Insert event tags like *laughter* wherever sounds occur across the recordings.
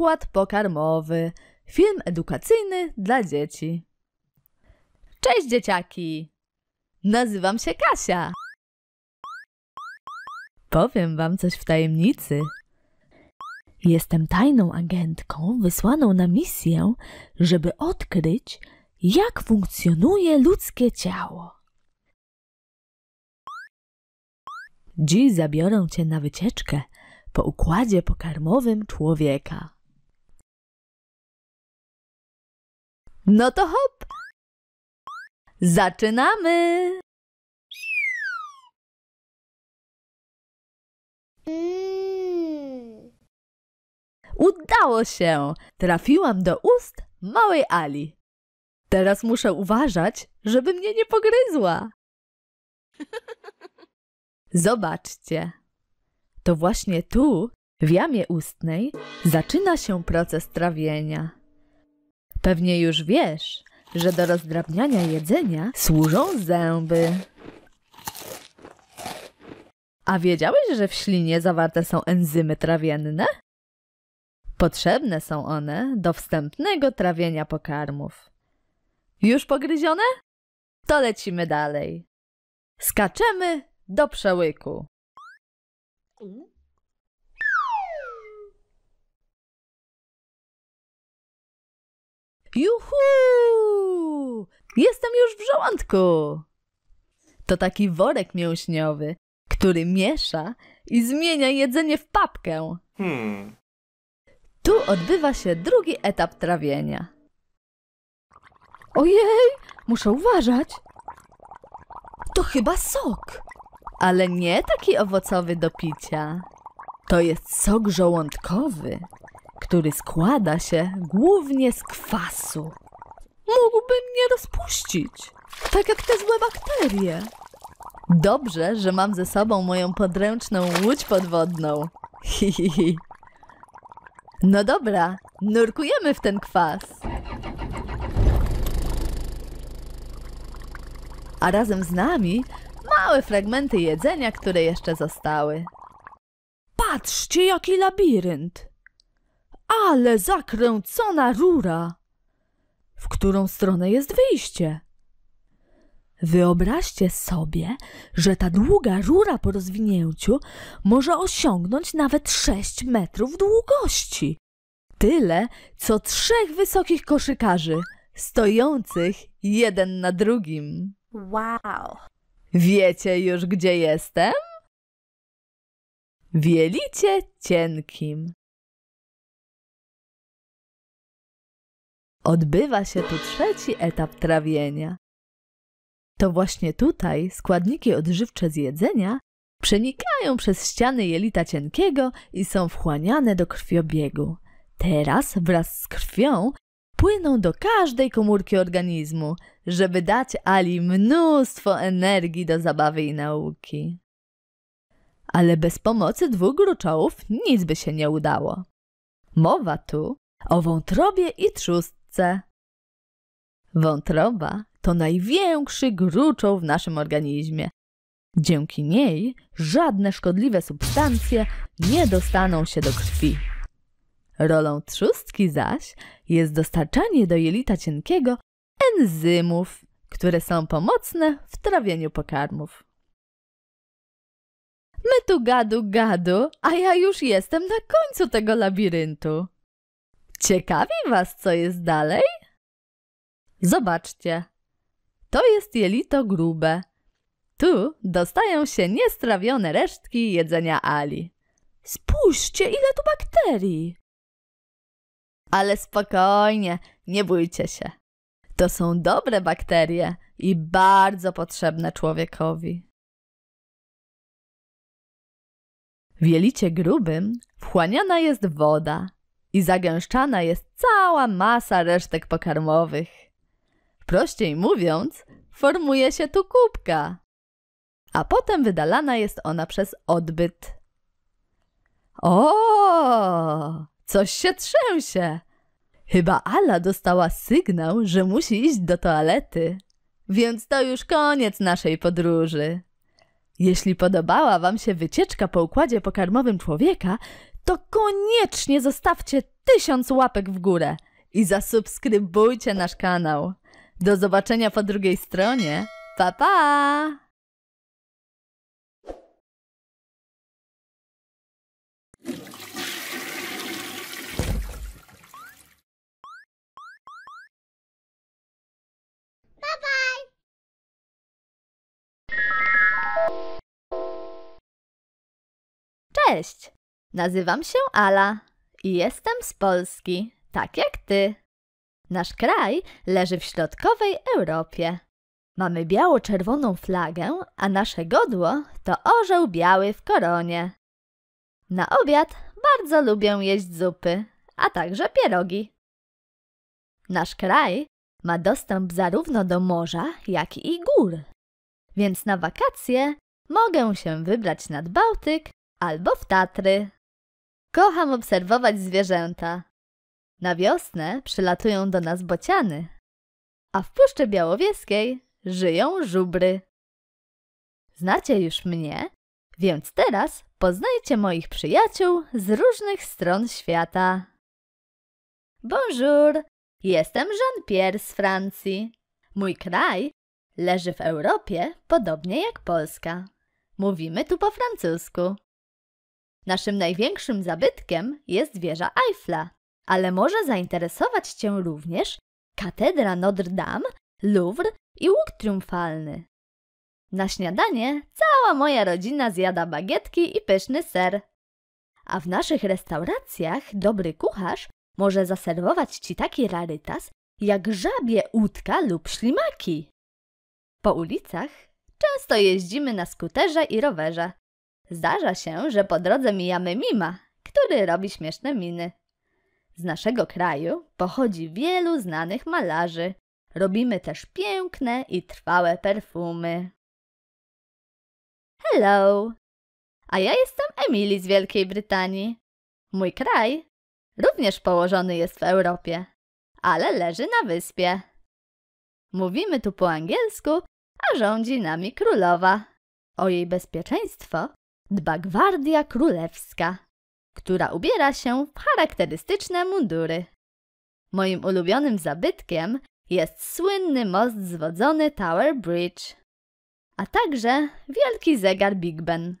układ pokarmowy. Film edukacyjny dla dzieci. Cześć dzieciaki! Nazywam się Kasia. Powiem wam coś w tajemnicy. Jestem tajną agentką wysłaną na misję, żeby odkryć, jak funkcjonuje ludzkie ciało. Dziś zabiorę cię na wycieczkę po układzie pokarmowym człowieka. No to hop! Zaczynamy! Mm. Udało się! Trafiłam do ust małej Ali. Teraz muszę uważać, żeby mnie nie pogryzła. *laughs* Zobaczcie. To właśnie tu, w jamie ustnej, zaczyna się proces trawienia. Pewnie już wiesz, że do rozdrabniania jedzenia służą zęby. A wiedziałeś, że w ślinie zawarte są enzymy trawienne? Potrzebne są one do wstępnego trawienia pokarmów. Już pogryzione? To lecimy dalej. Skaczemy do przełyku. Juhu! Jestem już w żołądku! To taki worek mięśniowy, który miesza i zmienia jedzenie w papkę. Hmm. Tu odbywa się drugi etap trawienia. Ojej, muszę uważać. To chyba sok. Ale nie taki owocowy do picia. To jest sok żołądkowy który składa się głównie z kwasu. Mógłby mnie rozpuścić, tak jak te złe bakterie. Dobrze, że mam ze sobą moją podręczną łódź podwodną. Hihihi. *laughs* No dobra, nurkujemy w ten kwas. A razem z nami małe fragmenty jedzenia, które jeszcze zostały. Patrzcie, jaki labirynt! Ale zakręcona rura! W którą stronę jest wyjście? Wyobraźcie sobie, że ta długa rura po rozwinięciu może osiągnąć nawet 6 metrów długości. Tyle, co trzech wysokich koszykarzy, stojących jeden na drugim. Wow! Wiecie już, gdzie jestem? Wielicie cienkim. odbywa się tu trzeci etap trawienia. To właśnie tutaj składniki odżywcze z jedzenia przenikają przez ściany jelita cienkiego i są wchłaniane do krwiobiegu. Teraz wraz z krwią płyną do każdej komórki organizmu, żeby dać Ali mnóstwo energii do zabawy i nauki. Ale bez pomocy dwóch gruczołów nic by się nie udało. Mowa tu o wątrobie i trzustce matce. Wątroba to największy gruczoł w naszym organizmie. Dzięki niej żadne szkodliwe substancje nie dostaną się do krwi. Rolą trzustki zaś jest dostarczanie do jelita cienkiego enzymów, które są pomocne w trawieniu pokarmów. My tu gadu gadu, a ja już jestem na końcu tego labiryntu. Ciekawi Was, co jest dalej? Zobaczcie. To jest jelito grube. Tu dostają się niestrawione resztki jedzenia Ali. Spójrzcie, ile tu bakterii! Ale spokojnie, nie bójcie się. To są dobre bakterie i bardzo potrzebne człowiekowi. W jelicie grubym wchłaniana jest woda, i zagęszczana jest cała masa resztek pokarmowych. Prościej mówiąc, formuje się tu kubka, a potem wydalana jest ona przez odbyt. O, coś się trzęsie! Chyba Ala dostała sygnał, że musi iść do toalety. Więc to już koniec naszej podróży. Jeśli podobała Wam się wycieczka po układzie pokarmowym człowieka, to koniecznie zostawcie tysiąc łapek w górę i zasubskrybujcie nasz kanał. Do zobaczenia po drugiej stronie. Pa, pa! Cześć! Nazywam się Ala i jestem z Polski, tak jak ty. Nasz kraj leży w środkowej Europie. Mamy biało-czerwoną flagę, a nasze godło to orzeł biały w koronie. Na obiad bardzo lubię jeść zupy, a także pierogi. Nasz kraj ma dostęp zarówno do morza, jak i gór, więc na wakacje mogę się wybrać nad Bałtyk albo w Tatry. Kocham obserwować zwierzęta. Na wiosnę przylatują do nas bociany, a w Puszczy Białowieskiej żyją żubry. Znacie już mnie, więc teraz poznajcie moich przyjaciół z różnych stron świata. Bonjour, jestem Jean-Pierre z Francji. Mój kraj leży w Europie, podobnie jak Polska. Mówimy tu po francusku. Naszym największym zabytkiem jest wieża Eiffla, ale może zainteresować Cię również katedra Notre Dame, Louvre i łuk triumfalny. Na śniadanie cała moja rodzina zjada bagietki i pyszny ser. A w naszych restauracjach dobry kucharz może zaserwować Ci taki rarytas jak żabie, łódka lub ślimaki. Po ulicach często jeździmy na skuterze i rowerze, Zdarza się, że po drodze mijamy mima, który robi śmieszne miny. Z naszego kraju pochodzi wielu znanych malarzy. Robimy też piękne i trwałe perfumy. Hello! A ja jestem Emily z Wielkiej Brytanii. Mój kraj również położony jest w Europie, ale leży na wyspie. Mówimy tu po angielsku, a rządzi nami królowa. O jej bezpieczeństwo dba Gwardia Królewska, która ubiera się w charakterystyczne mundury. Moim ulubionym zabytkiem jest słynny most zwodzony Tower Bridge, a także wielki zegar Big Ben.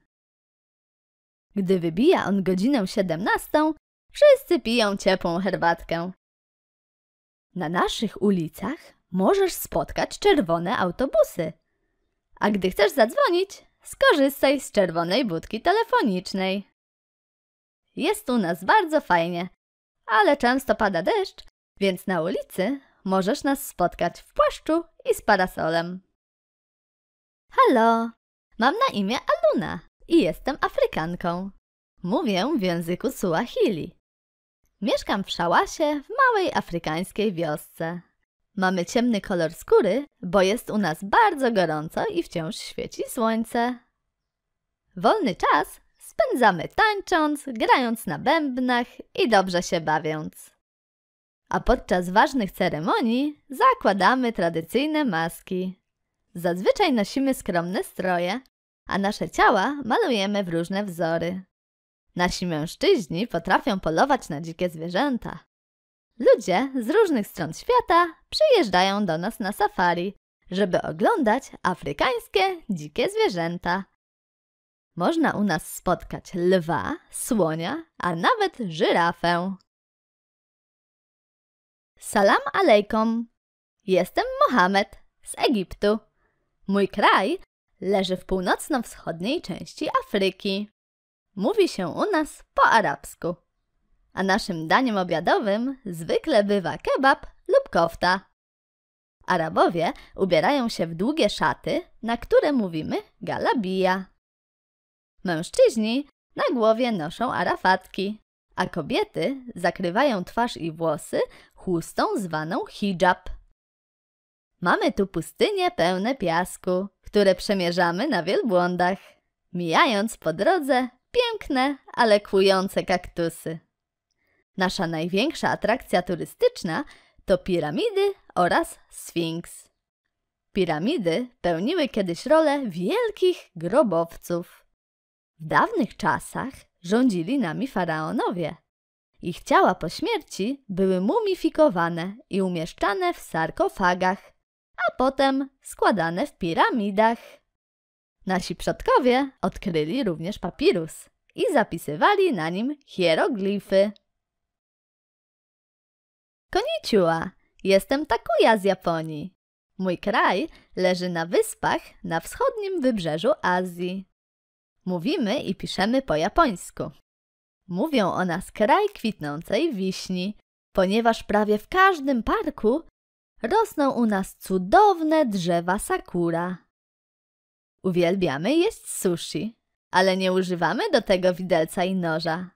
Gdy wybija on godzinę 17, wszyscy piją ciepłą herbatkę. Na naszych ulicach możesz spotkać czerwone autobusy, a gdy chcesz zadzwonić, skorzystaj z czerwonej budki telefonicznej. Jest u nas bardzo fajnie, ale często pada deszcz, więc na ulicy możesz nas spotkać w płaszczu i z parasolem. Halo, mam na imię Aluna i jestem Afrykanką. Mówię w języku Suahili. Mieszkam w Szałasie, w małej afrykańskiej wiosce. Mamy ciemny kolor skóry, bo jest u nas bardzo gorąco i wciąż świeci słońce. Wolny czas spędzamy tańcząc, grając na bębnach i dobrze się bawiąc. A podczas ważnych ceremonii zakładamy tradycyjne maski. Zazwyczaj nosimy skromne stroje, a nasze ciała malujemy w różne wzory. Nasi mężczyźni potrafią polować na dzikie zwierzęta, Ludzie z różnych stron świata przyjeżdżają do nas na safari, żeby oglądać afrykańskie dzikie zwierzęta. Można u nas spotkać lwa, słonia, a nawet żyrafę. Salam alejkom. Jestem Mohamed z Egiptu. Mój kraj leży w północno-wschodniej części Afryki. Mówi się u nas po arabsku a naszym daniem obiadowym zwykle bywa kebab lub kofta. Arabowie ubierają się w długie szaty, na które mówimy galabija. Mężczyźni na głowie noszą arafatki, a kobiety zakrywają twarz i włosy chustą zwaną hijab. Mamy tu pustynie pełne piasku, które przemierzamy na wielbłądach, mijając po drodze piękne, ale kłujące kaktusy. Nasza największa atrakcja turystyczna to piramidy oraz Sfinks. Piramidy pełniły kiedyś rolę wielkich grobowców. W dawnych czasach rządzili nami faraonowie. Ich ciała po śmierci były mumifikowane i umieszczane w sarkofagach, a potem składane w piramidach. Nasi przodkowie odkryli również papirus i zapisywali na nim hieroglify. Konnichiwa! Jestem Takuya z Japonii. Mój kraj leży na wyspach na wschodnim wybrzeżu Azji. Mówimy i piszemy po japońsku. Mówią o nas kraj kwitnącej wiśni, ponieważ prawie w każdym parku rosną u nas cudowne drzewa sakura. Uwielbiamy jeść sushi, ale nie używamy do tego widelca i noża.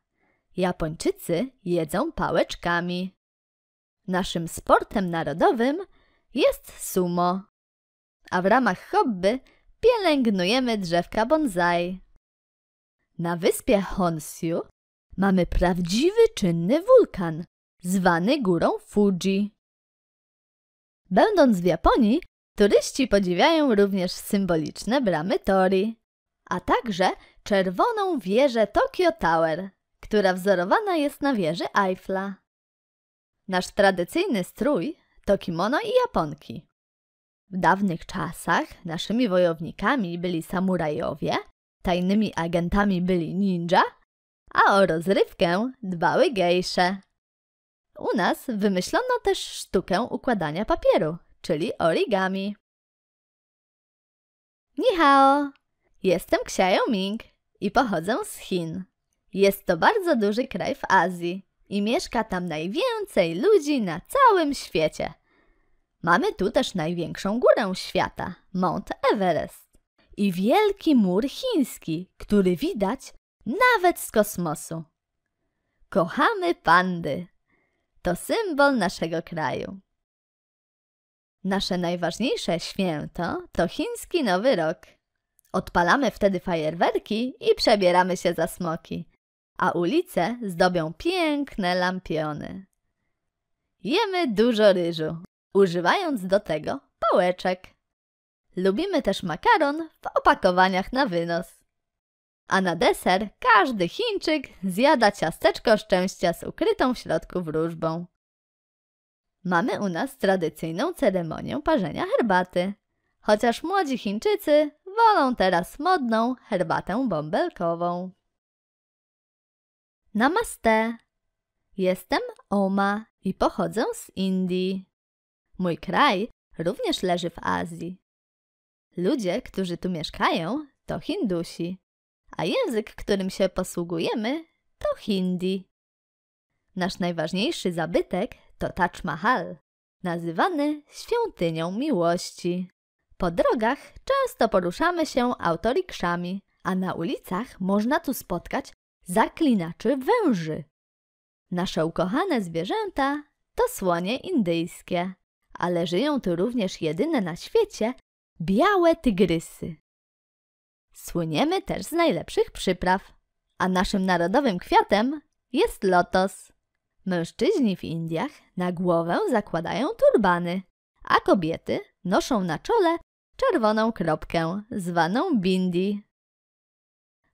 Japończycy jedzą pałeczkami. Naszym sportem narodowym jest sumo. A w ramach hobby pielęgnujemy drzewka bonsai. Na wyspie Honsiu mamy prawdziwy czynny wulkan, zwany górą Fuji. Będąc w Japonii, turyści podziwiają również symboliczne bramy Tori, a także czerwoną wieżę Tokyo Tower, która wzorowana jest na wieży Eiffla. Nasz tradycyjny strój to kimono i japonki. W dawnych czasach naszymi wojownikami byli samurajowie, tajnymi agentami byli ninja, a o rozrywkę dbały gejsze. U nas wymyślono też sztukę układania papieru, czyli origami. Nihao! Jestem Xiao Ming i pochodzę z Chin. Jest to bardzo duży kraj w Azji i mieszka tam najwięcej ludzi na całym świecie. Mamy tu też największą górę świata Mount Everest i wielki mur chiński, który widać nawet z kosmosu. Kochamy pandy. To symbol naszego kraju. Nasze najważniejsze święto to chiński Nowy Rok. Odpalamy wtedy fajerwerki i przebieramy się za smoki a ulice zdobią piękne lampiony. Jemy dużo ryżu, używając do tego pałeczek. Lubimy też makaron w opakowaniach na wynos. A na deser każdy Chińczyk zjada ciasteczko szczęścia z ukrytą w środku wróżbą. Mamy u nas tradycyjną ceremonię parzenia herbaty. Chociaż młodzi Chińczycy wolą teraz modną herbatę bąbelkową. Namaste! Jestem Oma i pochodzę z Indii. Mój kraj również leży w Azji. Ludzie, którzy tu mieszkają, to Hindusi, a język, którym się posługujemy, to Hindi. Nasz najważniejszy zabytek to Taj Mahal, nazywany świątynią miłości. Po drogach często poruszamy się autorikszami, a na ulicach można tu spotkać zaklinaczy węży. Nasze ukochane zwierzęta to słonie indyjskie, ale żyją tu również jedyne na świecie białe tygrysy. Słyniemy też z najlepszych przypraw, a naszym narodowym kwiatem jest lotos. Mężczyźni w Indiach na głowę zakładają turbany, a kobiety noszą na czole czerwoną kropkę, zwaną bindi.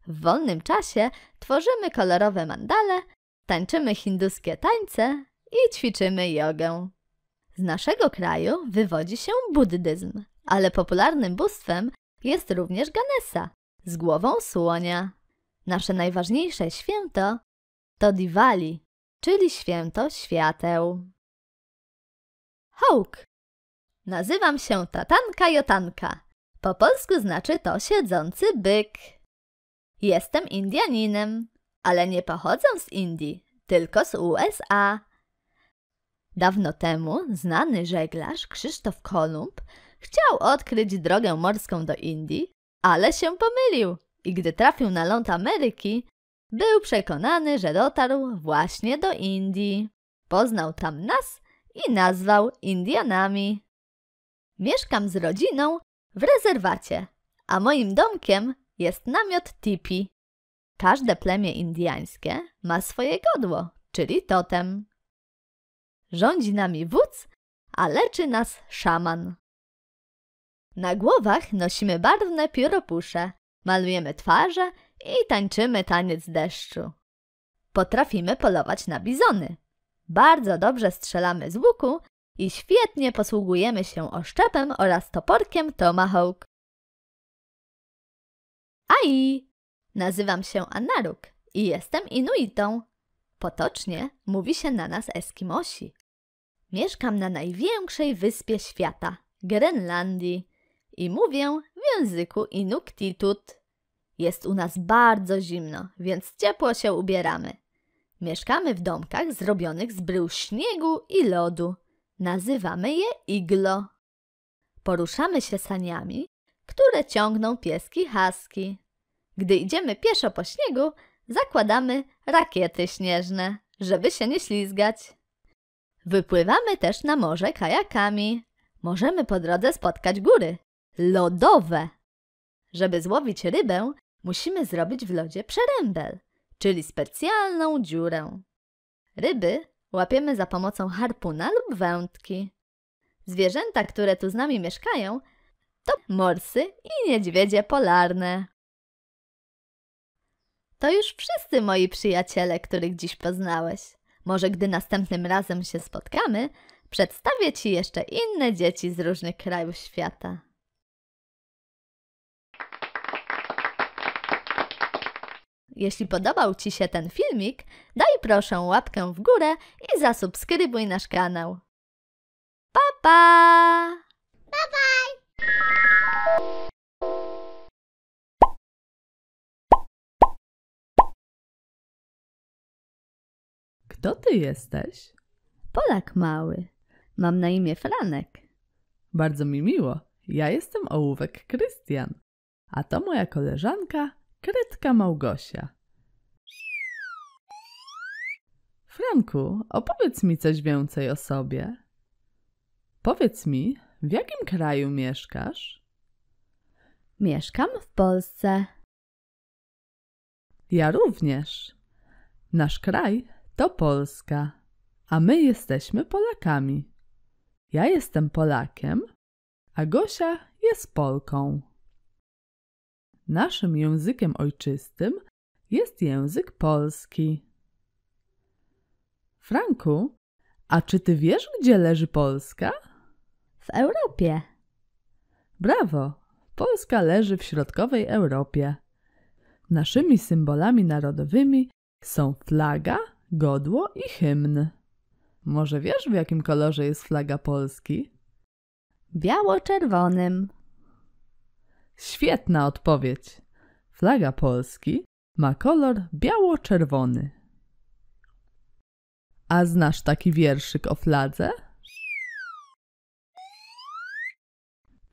W wolnym czasie tworzymy kolorowe mandale, tańczymy hinduskie tańce i ćwiczymy jogę. Z naszego kraju wywodzi się buddyzm, ale popularnym bóstwem jest również Ganesa z głową słonia. Nasze najważniejsze święto to Diwali, czyli święto świateł. Hołk. Nazywam się Tatanka Jotanka. Po polsku znaczy to siedzący byk. Jestem Indianinem, ale nie pochodzę z Indii, tylko z USA. Dawno temu znany żeglarz Krzysztof Kolumb chciał odkryć drogę morską do Indii, ale się pomylił i gdy trafił na ląd Ameryki, był przekonany, że dotarł właśnie do Indii. Poznał tam nas i nazwał Indianami. Mieszkam z rodziną w rezerwacie, a moim domkiem jest namiot tipi. Każde plemię indiańskie ma swoje godło, czyli totem. Rządzi nami wódz, a leczy nas szaman. Na głowach nosimy barwne pióropusze, malujemy twarze i tańczymy taniec deszczu. Potrafimy polować na bizony. Bardzo dobrze strzelamy z łuku i świetnie posługujemy się oszczepem oraz toporkiem tomahawk. Ai! Nazywam się Anaruk i jestem Inuitą. Potocznie mówi się na nas Eskimosi. Mieszkam na największej wyspie świata Grenlandii i mówię w języku Inuktitut. Jest u nas bardzo zimno, więc ciepło się ubieramy. Mieszkamy w domkach zrobionych z brył śniegu i lodu. Nazywamy je iglo. Poruszamy się saniami które ciągną pieski haski. Gdy idziemy pieszo po śniegu, zakładamy rakiety śnieżne, żeby się nie ślizgać. Wypływamy też na morze kajakami. Możemy po drodze spotkać góry lodowe. Żeby złowić rybę, musimy zrobić w lodzie przerębel, czyli specjalną dziurę. Ryby łapiemy za pomocą harpuna lub wędki. Zwierzęta, które tu z nami mieszkają, to morsy i niedźwiedzie polarne. To już wszyscy moi przyjaciele, których dziś poznałeś. Może gdy następnym razem się spotkamy, przedstawię Ci jeszcze inne dzieci z różnych krajów świata. Jeśli podobał Ci się ten filmik, daj proszę łapkę w górę i zasubskrybuj nasz kanał. Pa pa! Bye bye! Kto ty jesteś? Polak mały. Mam na imię Franek. Bardzo mi miło. Ja jestem ołówek Krystian, a to moja koleżanka Krytka Małgosia. Franku, opowiedz mi coś więcej o sobie. Powiedz mi, w jakim kraju mieszkasz? Mieszkam w Polsce. Ja również. Nasz kraj to Polska, a my jesteśmy Polakami. Ja jestem Polakiem, a Gosia jest Polką. Naszym językiem ojczystym jest język polski. Franku, a czy ty wiesz, gdzie leży Polska? w Europie. Brawo! Polska leży w środkowej Europie. Naszymi symbolami narodowymi są flaga, godło i hymn. Może wiesz, w jakim kolorze jest flaga Polski? Biało-czerwonym. Świetna odpowiedź. Flaga Polski ma kolor biało-czerwony. A znasz taki wierszyk o fladze?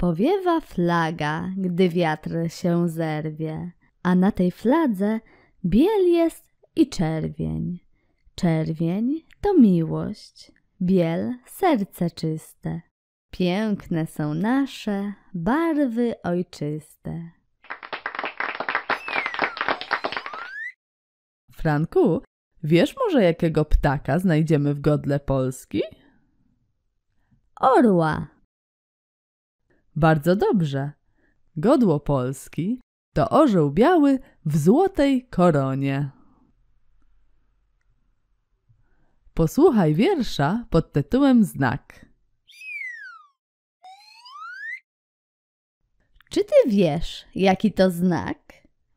powiewa flaga, gdy wiatr się zerwie, a na tej fladze biel jest i czerwień. Czerwień to miłość, biel serce czyste. Piękne są nasze barwy ojczyste. Franku, wiesz może jakiego ptaka znajdziemy w godle Polski? Orła. Bardzo dobrze. Godło Polski to orzeł biały w złotej koronie. Posłuchaj wiersza pod tytułem Znak. Czy ty wiesz, jaki to znak?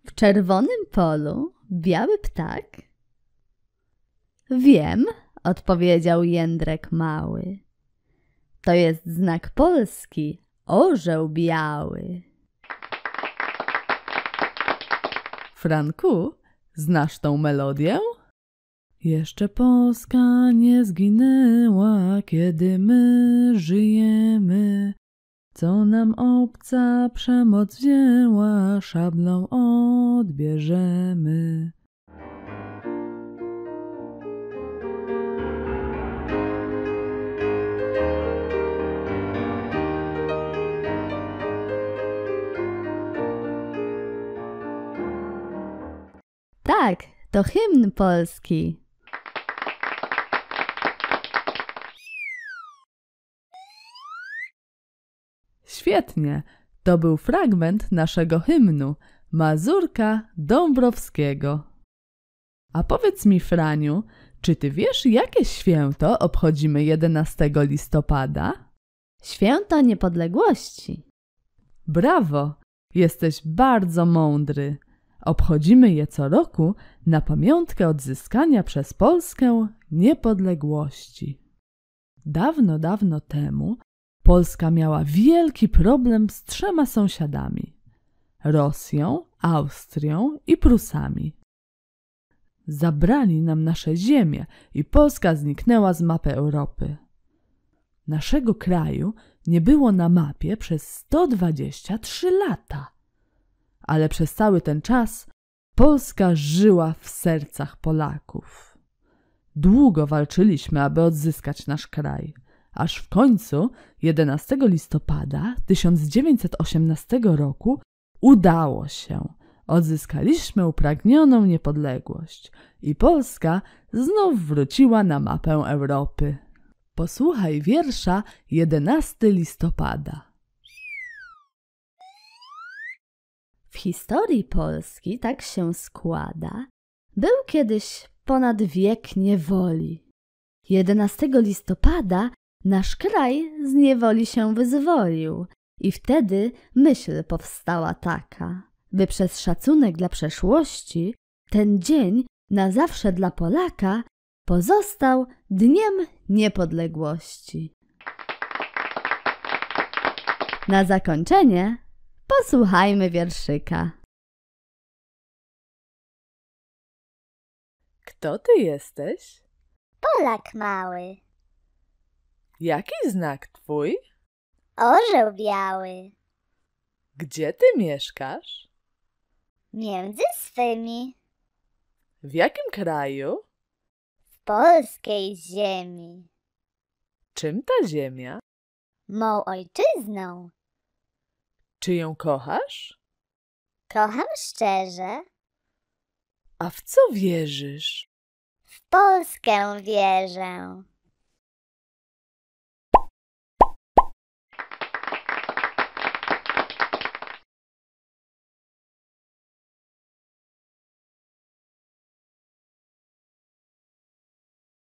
W czerwonym polu biały ptak? Wiem, odpowiedział Jędrek mały. To jest znak polski, orzeł biały. Franku, znasz tą melodię? Jeszcze Polska nie zginęła, kiedy my żyjemy. Co nam obca przemoc wzięła, szablą odbierzemy. Tak, to hymn polski. Świetnie, to był fragment naszego hymnu Mazurka Dąbrowskiego. A powiedz mi, Franiu, czy ty wiesz, jakie święto obchodzimy 11 listopada? Święto Niepodległości. Brawo! Jesteś bardzo mądry. Obchodzimy je co roku na pamiątkę odzyskania przez Polskę niepodległości. Dawno, dawno temu Polska miała wielki problem z trzema sąsiadami: Rosją, Austrią i Prusami. Zabrali nam nasze ziemie i Polska zniknęła z mapy Europy. Naszego kraju nie było na mapie przez 123 lata ale przez cały ten czas Polska żyła w sercach Polaków. Długo walczyliśmy, aby odzyskać nasz kraj, aż w końcu 11 listopada 1918 roku udało się. Odzyskaliśmy upragnioną niepodległość i Polska znów wróciła na mapę Europy. Posłuchaj wiersza 11 listopada. historii Polski tak się składa, był kiedyś ponad wiek niewoli. 11 listopada nasz kraj z niewoli się wyzwolił i wtedy myśl powstała taka, by przez szacunek dla przeszłości ten dzień na zawsze dla Polaka pozostał Dniem Niepodległości. Na zakończenie Posłuchajmy wierszyka. Kto ty jesteś? Polak mały, Jaki znak twój? orzeł biały, Gdzie ty mieszkasz? między swymi, W jakim kraju? w polskiej ziemi, Czym ta ziemia? mą ojczyzną czy ją kochasz? Kocham szczerze. A w co wierzysz? W Polskę wierzę.